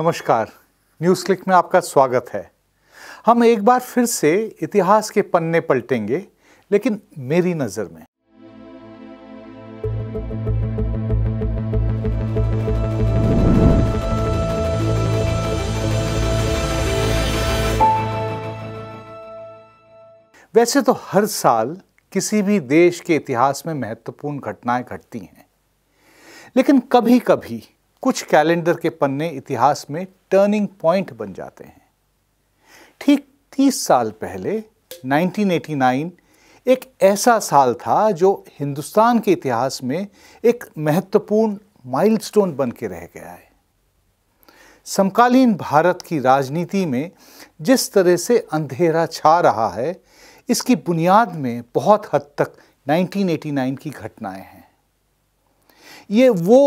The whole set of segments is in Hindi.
नमस्कार न्यूज़ क्लिक में आपका स्वागत है हम एक बार फिर से इतिहास के पन्ने पलटेंगे लेकिन मेरी नज़र में वैसे तो हर साल किसी भी देश के इतिहास में महत्वपूर्ण घटनाएं घटती हैं लेकिन कभी कभी कुछ कैलेंडर के पन्ने इतिहास में टर्निंग पॉइंट बन जाते हैं ठीक तीस साल पहले 1989 एक ऐसा साल था जो हिंदुस्तान के इतिहास में एक महत्वपूर्ण माइलस्टोन बन के रह गया है समकालीन भारत की राजनीति में जिस तरह से अंधेरा छा रहा है इसकी बुनियाद में बहुत हद तक 1989 की घटनाएं हैं ये वो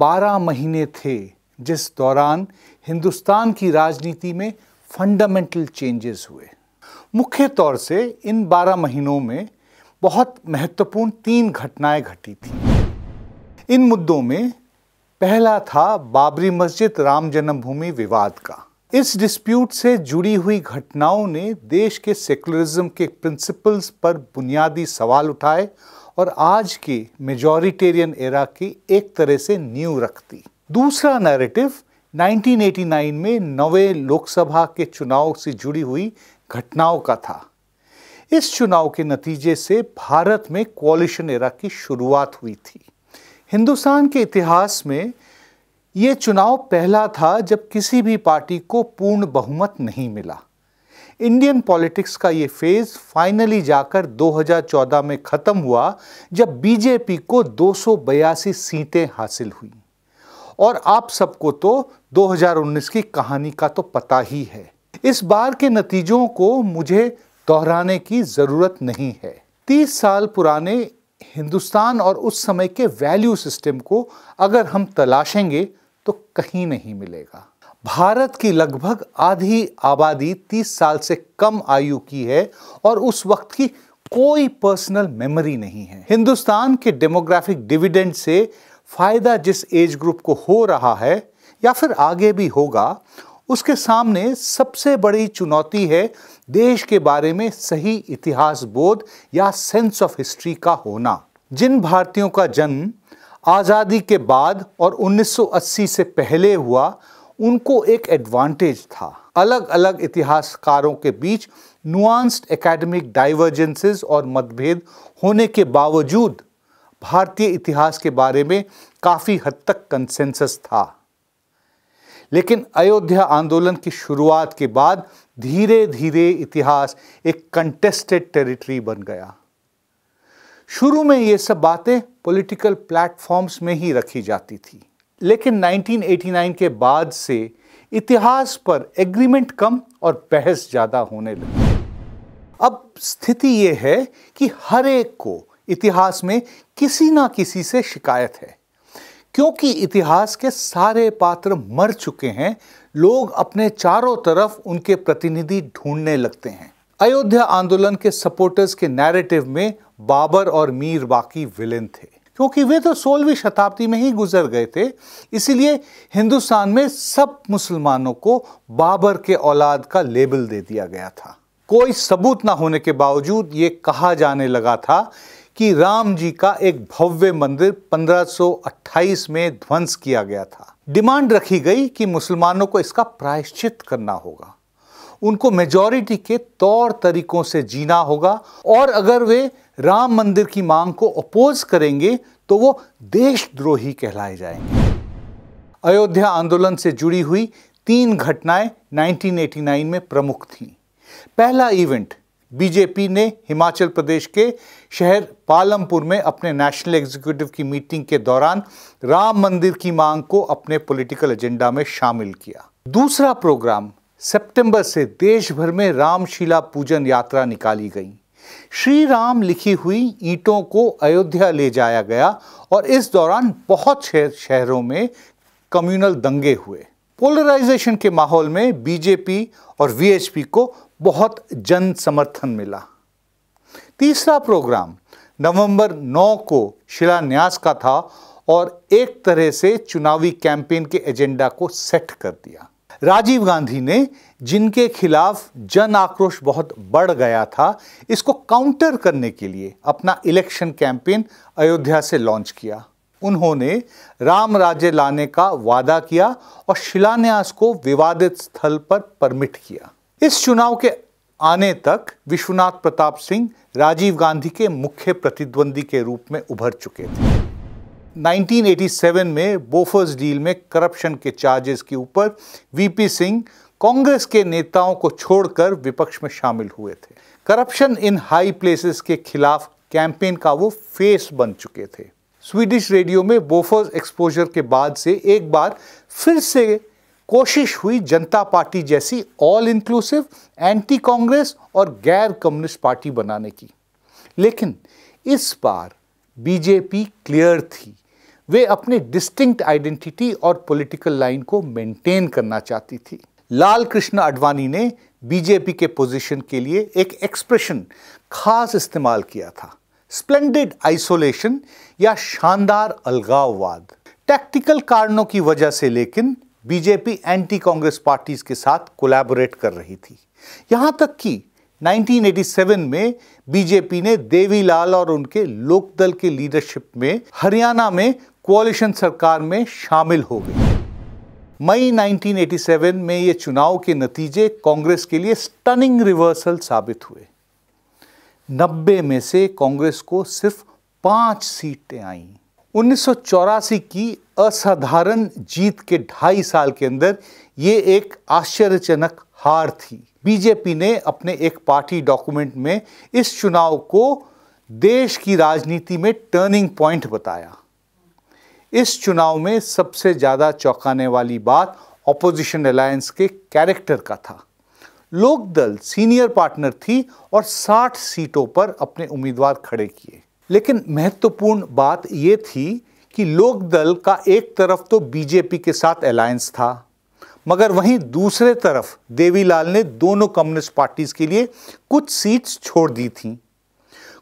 बारह महीने थे जिस दौरान हिंदुस्तान की राजनीति में फंडामेंटल चेंजेस हुए मुख्य तौर से इन बारह महीनों में बहुत महत्वपूर्ण तीन घटनाएं घटी थी इन मुद्दों में पहला था बाबरी मस्जिद राम जन्मभूमि विवाद का इस डिस्प्यूट से जुड़ी हुई घटनाओं ने देश के सेकुलरिज्म के प्रिंसिपल्स पर बुनियादी सवाल उठाए और आज की मेजोरिटेरियन एरा की एक तरह से नींव रखती दूसरा नैरेटिव 1989 में नवे लोकसभा के चुनाव से जुड़ी हुई घटनाओं का था इस चुनाव के नतीजे से भारत में क्वालिशन एरा की शुरुआत हुई थी हिंदुस्तान के इतिहास में ये चुनाव पहला था जब किसी भी पार्टी को पूर्ण बहुमत नहीं मिला इंडियन पॉलिटिक्स का ये फेज़ फाइनली जाकर 2014 में ख़त्म हुआ जब बीजेपी को दो सीटें हासिल हुई और आप सबको तो 2019 की कहानी का तो पता ही है इस बार के नतीजों को मुझे दोहराने की ज़रूरत नहीं है तीस साल पुराने हिंदुस्तान और उस समय के वैल्यू सिस्टम को अगर हम तलाशेंगे तो कहीं नहीं मिलेगा भारत की लगभग आधी आबादी 30 साल से कम आयु की है और उस वक्त की कोई पर्सनल मेमोरी नहीं है हिंदुस्तान के डेमोग्राफिक डिविडेंड से फायदा जिस एज ग्रुप को हो रहा है या फिर आगे भी होगा उसके सामने सबसे बड़ी चुनौती है देश के बारे में सही इतिहास बोध या सेंस ऑफ हिस्ट्री का होना जिन भारतीयों का जन्म आज़ादी के बाद और 1980 से पहले हुआ उनको एक एडवांटेज था अलग अलग इतिहासकारों के बीच नुआंस्ड एकेडमिक डाइवर्जेंसेस और मतभेद होने के बावजूद भारतीय इतिहास के बारे में काफ़ी हद तक कंसेंसस था लेकिन अयोध्या आंदोलन की शुरुआत के बाद धीरे धीरे इतिहास एक कंटेस्टेड टेरिटरी बन गया शुरू में ये सब बातें पॉलिटिकल प्लेटफॉर्म्स में ही रखी जाती थी लेकिन 1989 के बाद से इतिहास पर एग्रीमेंट कम और बहस ज़्यादा होने लगी अब स्थिति ये है कि हर एक को इतिहास में किसी ना किसी से शिकायत है क्योंकि इतिहास के सारे पात्र मर चुके हैं लोग अपने चारों तरफ उनके प्रतिनिधि ढूंढने लगते हैं अयोध्या आंदोलन के सपोर्टर्स के नैरेटिव में बाबर और मीर बाकी विलेन थे क्योंकि वे तो सोलहवीं शताब्दी में ही गुजर गए थे इसीलिए हिंदुस्तान में सब मुसलमानों को बाबर के औलाद का लेबल दे दिया गया था कोई सबूत ना होने के बावजूद ये कहा जाने लगा था कि राम जी का एक भव्य मंदिर 1528 में ध्वंस किया गया था डिमांड रखी गई कि मुसलमानों को इसका प्रायश्चित करना होगा उनको मेजॉरिटी के तौर तरीकों से जीना होगा और अगर वे राम मंदिर की मांग को अपोज करेंगे तो वो देशद्रोही कहलाए जाएंगे अयोध्या आंदोलन से जुड़ी हुई तीन घटनाएं 1989 में प्रमुख थीं पहला इवेंट बीजेपी ने हिमाचल प्रदेश के शहर पालमपुर में अपने नेशनल एग्जीक्यूटिव की मीटिंग के दौरान राम मंदिर की मांग को अपने पॉलिटिकल एजेंडा में शामिल किया दूसरा प्रोग्राम सितंबर से देश भर में रामशिला पूजन यात्रा निकाली गई श्री राम लिखी हुई ईंटों को अयोध्या ले जाया गया और इस दौरान बहुत शहरों में कम्युनल दंगे हुए पोलराइजेशन के माहौल में बीजेपी और वीएचपी को बहुत जन समर्थन मिला तीसरा प्रोग्राम नवंबर 9 को शिलान्यास का था और एक तरह से चुनावी कैंपेन के एजेंडा को सेट कर दिया राजीव गांधी ने जिनके खिलाफ जन आक्रोश बहुत बढ़ गया था इसको काउंटर करने के लिए अपना इलेक्शन कैंपेन अयोध्या से लॉन्च किया उन्होंने राम राज्य लाने का वादा किया और शिलान्यास को विवादित स्थल पर परमिट किया इस चुनाव के आने तक विश्वनाथ प्रताप सिंह राजीव गांधी के मुख्य प्रतिद्वंदी के रूप में उभर चुके थे 1987 में बोफर्स डील में करप्शन के चार्जेस के ऊपर वीपी सिंह कांग्रेस के नेताओं को छोड़कर विपक्ष में शामिल हुए थे करप्शन इन हाई प्लेसेस के खिलाफ कैंपेन का वो फेस बन चुके थे स्वीडिश रेडियो में बोफर्स एक्सपोजर के बाद से एक बार फिर से कोशिश हुई जनता पार्टी जैसी ऑल इंक्लूसिव एंटी कांग्रेस और गैर कम्युनिस्ट पार्टी बनाने की लेकिन इस बार बीजेपी क्लियर थी वे अपने डिस्टिंक्ट आइडेंटिटी और पॉलिटिकल लाइन को मेंटेन करना चाहती थी लाल कृष्ण अडवाणी ने बीजेपी के पोजीशन के लिए एक एक्सप्रेशन खास इस्तेमाल किया था स्प्लेंडेड आइसोलेशन या शानदार अलगाववाद टैक्टिकल कारणों की वजह से लेकिन बीजेपी एंटी कांग्रेस पार्टीज के साथ कोलैबोरेट कर रही थी यहां तक कि 1987 में बीजेपी ने देवीलाल और उनके लोकदल के लीडरशिप में हरियाणा में कोलिशन सरकार में शामिल हो गई मई 1987 में ये चुनाव के नतीजे कांग्रेस के लिए स्टनिंग रिवर्सल साबित हुए नब्बे में से कांग्रेस को सिर्फ पांच सीटें आईं उन्नीस की असाधारण जीत के ढाई साल के अंदर ये एक आश्चर्यजनक हार थी बीजेपी ने अपने एक पार्टी डॉक्यूमेंट में इस चुनाव को देश की राजनीति में टर्निंग पॉइंट बताया इस चुनाव में सबसे ज़्यादा चौंकाने वाली बात ऑपोजिशन अलायंस के कैरेक्टर का था लोक दल सीनियर पार्टनर थी और 60 सीटों पर अपने उम्मीदवार खड़े किए लेकिन महत्वपूर्ण बात यह थी कि लोक दल का एक तरफ तो बीजेपी के साथ अलायंस था मगर वहीं दूसरे तरफ देवीलाल ने दोनों कम्युनिस्ट पार्टीज के लिए कुछ सीट्स छोड़ दी थीं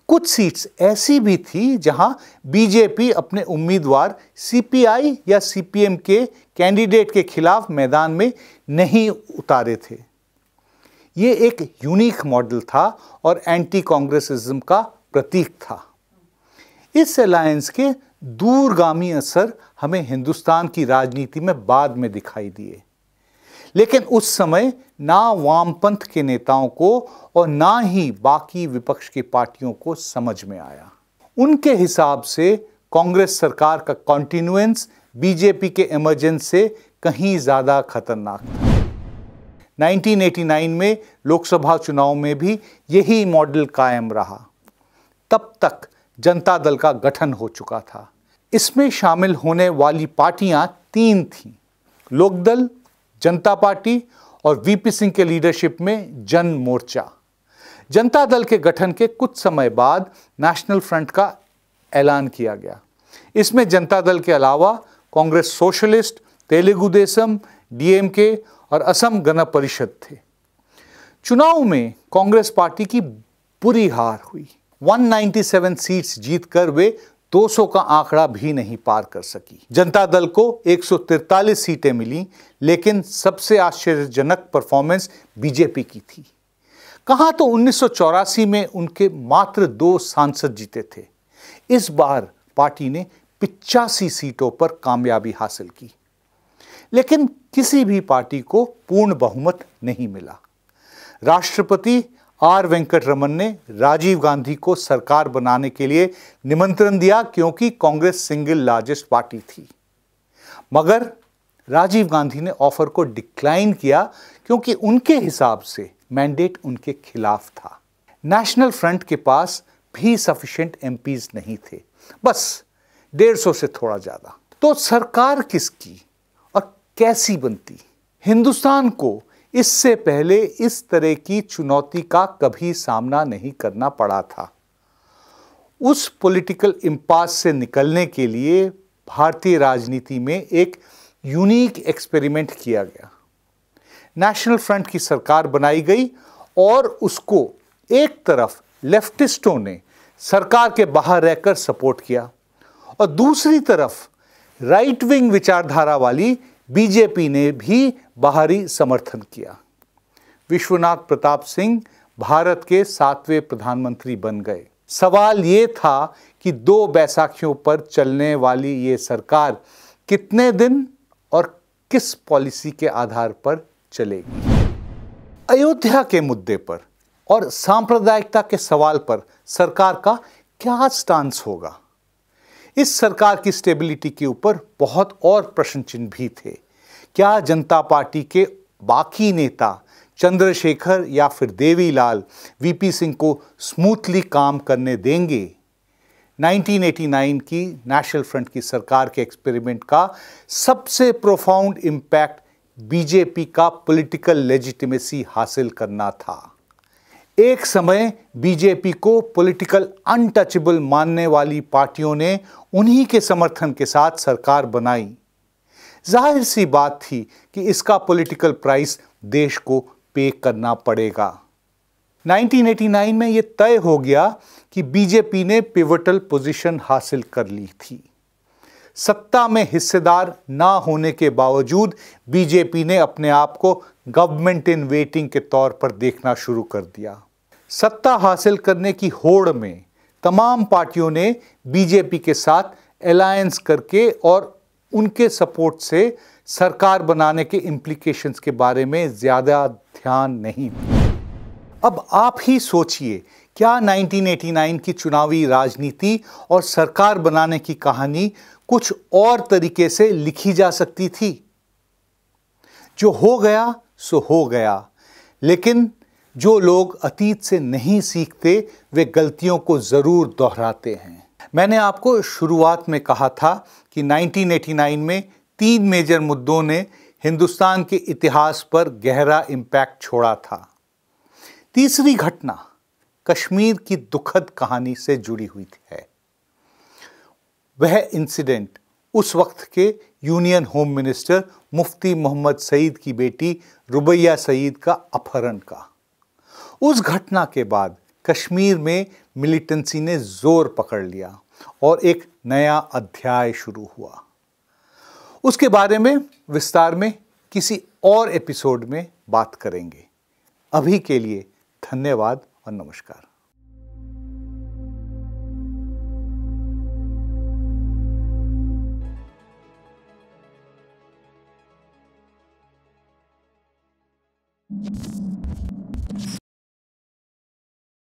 कुछ सीट्स ऐसी भी थी जहां बीजेपी अपने उम्मीदवार सीपीआई या सीपीएम के कैंडिडेट के खिलाफ मैदान में नहीं उतारे थे ये एक यूनिक मॉडल था और एंटी कांग्रेसिज्म का प्रतीक था इस अलायंस के दूरगामी असर हमें हिंदुस्तान की राजनीति में बाद में दिखाई दिए लेकिन उस समय ना वामपंथ के नेताओं को और ना ही बाकी विपक्ष की पार्टियों को समझ में आया उनके हिसाब से कांग्रेस सरकार का कॉन्टिन्यूंस बीजेपी के इमरजेंस से कहीं ज़्यादा खतरनाक था 1989 में लोकसभा चुनाव में भी यही मॉडल कायम रहा तब तक जनता दल का गठन हो चुका था इसमें शामिल होने वाली पार्टियां तीन थीं लोकदल जनता पार्टी और वीपी सिंह के लीडरशिप में जन मोर्चा जनता दल के गठन के कुछ समय बाद नेशनल फ्रंट का ऐलान किया गया इसमें जनता दल के अलावा कांग्रेस सोशलिस्ट तेलुगु देशम डीएमके और असम गण परिषद थे चुनाव में कांग्रेस पार्टी की बुरी हार हुई 197 सीट्स जीतकर वे 200 का आंकड़ा भी नहीं पार कर सकी जनता दल को 143 सीटें मिली लेकिन सबसे आश्चर्यजनक परफॉर्मेंस बीजेपी की थी कहा तो उन्नीस में उनके मात्र दो सांसद जीते थे इस बार पार्टी ने पिचासी सीटों पर कामयाबी हासिल की लेकिन किसी भी पार्टी को पूर्ण बहुमत नहीं मिला राष्ट्रपति आर रमन ने राजीव गांधी को सरकार बनाने के लिए निमंत्रण दिया क्योंकि कांग्रेस सिंगल लार्जेस्ट पार्टी थी मगर राजीव गांधी ने ऑफर को डिक्लाइन किया क्योंकि उनके हिसाब से मैंडेट उनके खिलाफ था नेशनल फ्रंट के पास भी सफिशेंट एम नहीं थे बस डेढ़ सौ से थोड़ा ज़्यादा तो सरकार किसकी और कैसी बनती हिंदुस्तान को इससे पहले इस तरह की चुनौती का कभी सामना नहीं करना पड़ा था उस पॉलिटिकल इम्पास से निकलने के लिए भारतीय राजनीति में एक यूनिक एक्सपेरिमेंट किया गया नेशनल फ्रंट की सरकार बनाई गई और उसको एक तरफ लेफ्टिस्टों ने सरकार के बाहर रहकर सपोर्ट किया और दूसरी तरफ राइट विंग विचारधारा वाली बीजेपी ने भी बाहरी समर्थन किया विश्वनाथ प्रताप सिंह भारत के सातवें प्रधानमंत्री बन गए सवाल ये था कि दो बैसाखियों पर चलने वाली ये सरकार कितने दिन और किस पॉलिसी के आधार पर चलेगी अयोध्या के मुद्दे पर और सांप्रदायिकता के सवाल पर सरकार का क्या स्टांस होगा इस सरकार की स्टेबिलिटी के ऊपर बहुत और प्रश्न चिन्ह भी थे क्या जनता पार्टी के बाकी नेता चंद्रशेखर या फिर देवीलाल वीपी सिंह को स्मूथली काम करने देंगे 1989 की नेशनल फ्रंट की सरकार के एक्सपेरिमेंट का सबसे प्रोफाउंड इम्पैक्ट बीजेपी का पॉलिटिकल लेजिटिमेसी हासिल करना था एक समय बीजेपी को पॉलिटिकल अनटचेबल मानने वाली पार्टियों ने उन्हीं के समर्थन के साथ सरकार बनाई जाहिर सी बात थी कि इसका पॉलिटिकल प्राइस देश को पे करना पड़ेगा 1989 में यह तय हो गया कि बीजेपी ने पिवटल पोजीशन हासिल कर ली थी सत्ता में हिस्सेदार ना होने के बावजूद बीजेपी ने अपने आप को गवर्नमेंट इन वेटिंग के तौर पर देखना शुरू कर दिया सत्ता हासिल करने की होड़ में तमाम पार्टियों ने बीजेपी के साथ अलायंस करके और उनके सपोर्ट से सरकार बनाने के इम्प्लीकेशंस के बारे में ज़्यादा ध्यान नहीं अब आप ही सोचिए क्या 1989 की चुनावी राजनीति और सरकार बनाने की कहानी कुछ और तरीके से लिखी जा सकती थी जो हो गया सो हो गया लेकिन जो लोग अतीत से नहीं सीखते वे गलतियों को ज़रूर दोहराते हैं मैंने आपको शुरुआत में कहा था कि 1989 में तीन मेजर मुद्दों ने हिंदुस्तान के इतिहास पर गहरा इम्पैक्ट छोड़ा था तीसरी घटना कश्मीर की दुखद कहानी से जुड़ी हुई है वह इंसिडेंट उस वक्त के union home minister Mufti Mohammad Sayeed की बेटी रुबैया सईद का अपहरण का उस घटना के बाद कश्मीर में मिलिटेंसी ने जोर पकड़ लिया और एक नया अध्याय शुरू हुआ उसके बारे में विस्तार में किसी और एपिसोड में बात करेंगे अभी के लिए धन्यवाद और नमस्कार